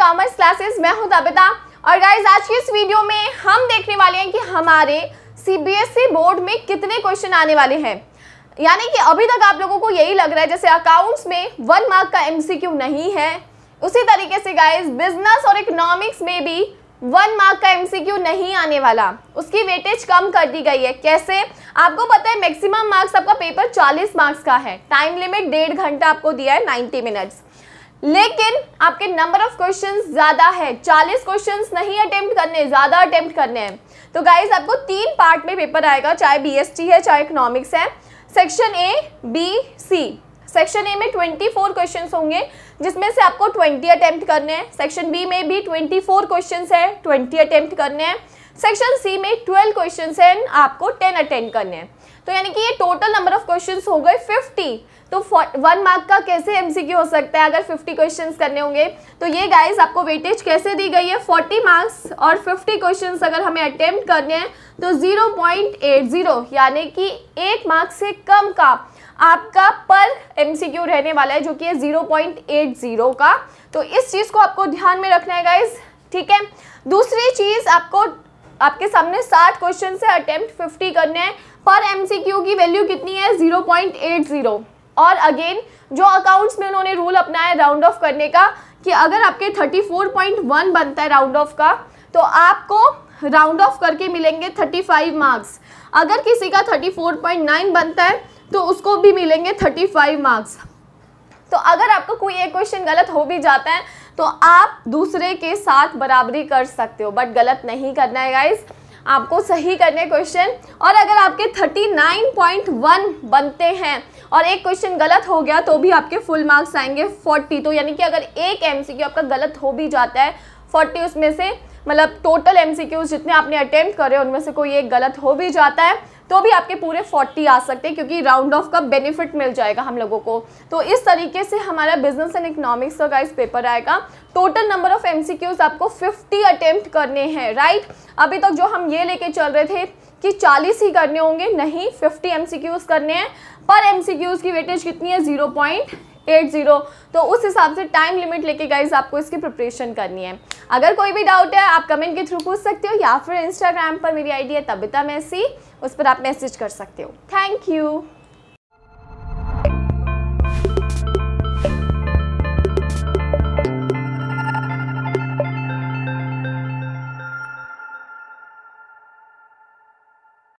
commerce classes मैं हूं तबिता और गाइज आज की इस वीडियो में हम देखने वाले हैं कि हमारे सीबीएसई बोर्ड e में कितने क्वेश्चन आने वाले हैं यानी कि अभी तक आप लोगों को यही लग रहा है जैसे अकाउंट्स में वन मार्क का एमसीक्यू नहीं है उसी तरीके से गाइज बिजनेस और इकोनॉमिक्स में भी वन मार्क का एमसीक्यू नहीं आने वाला उसकी वेटेज कम कर दी गई है कैसे आपको पता है मैक्सिमम मार्क्स आपका पेपर 40 मार्क्स का है टाइम लिमिट डेढ़ घंटा आपको दिया है 90 मिनट्स लेकिन आपके नंबर ऑफ क्वेश्चन ज़्यादा है 40 क्वेश्चन नहीं अटेम्प्ट करने ज़्यादा अटेम्प्ट करने हैं तो गाइज आपको तीन पार्ट में पेपर आएगा चाहे बी है चाहे इकोनॉमिक्स है section A B C section A में 24 क्वेश्चंस होंगे जिसमें से आपको 20 अटेम्प्ट करने हैं सेक्शन बी में भी 24 क्वेश्चंस है 20 अटेम्प्ट करने हैं सेक्शन सी में ट्वेल्व क्वेश्चन हैं आपको टेन अटेंड करने हैं तो यानी कि ये टोटल नंबर ऑफ क्वेश्चन हो गए 50 तो वन मार्क का कैसे एमसीक्यू हो सकता है अगर 50 क्वेश्चन करने होंगे तो ये गाइज आपको वेटेज कैसे दी गई है 40 मार्क्स और 50 क्वेश्चन अगर हमें अटेम्प्ट करने हैं तो 0.80 यानी कि एक मार्क्स से कम का आपका पर एमसीक्यू रहने वाला है जो कि है 0.80 का तो इस चीज़ को आपको ध्यान में रखना है गाइज ठीक है दूसरी चीज़ आपको आपके सामने साठ क्वेश्चन से अटेम्प्ट फिफ्टी करने हैं पर एमसीक्यू की वैल्यू कितनी है जीरो पॉइंट एट जीरो और अगेन जो अकाउंट्स में उन्होंने रूल अपनाया राउंड ऑफ करने का कि अगर आपके थर्टी फोर पॉइंट वन बनता है राउंड ऑफ का तो आपको राउंड ऑफ करके मिलेंगे थर्टी फाइव मार्क्स अगर किसी का थर्टी फोर पॉइंट नाइन बनता है तो उसको भी मिलेंगे थर्टी फाइव मार्क्स तो अगर आपको कोई एक क्वेश्चन गलत हो भी जाता है तो आप दूसरे के साथ बराबरी कर सकते हो बट गलत नहीं करना है गाइज़ आपको सही करने क्वेश्चन और अगर आपके 39.1 बनते हैं और एक क्वेश्चन गलत हो गया तो भी आपके फुल मार्क्स आएंगे 40 तो यानी कि अगर एक एम आपका गलत हो भी जाता है 40 उसमें से मतलब टोटल एम जितने आपने अटैम्प्ट करे उनमें से कोई एक गलत हो भी जाता है तो भी आपके पूरे 40 आ सकते हैं क्योंकि राउंड ऑफ का बेनिफिट मिल जाएगा हम लोगों को तो इस तरीके से हमारा बिजनेस एंड इकोनॉमिक्स का गाइस पेपर आएगा टोटल नंबर ऑफ एम आपको 50 अटेम्प्ट करने हैं राइट अभी तक तो जो हम ये लेके चल रहे थे कि 40 ही करने होंगे नहीं 50 एम करने हैं पर एम की वेटेज कितनी है जीरो एट जीरो तो उस हिसाब से टाइम लिमिट लेके गाइज आपको इसकी प्रिपरेशन करनी है अगर कोई भी डाउट है आप कमेंट के थ्रू पूछ सकते हो या फिर इंस्टाग्राम पर मेरी आईडी है तबिता मैसी उस पर आप मैसेज कर सकते हो थैंक यू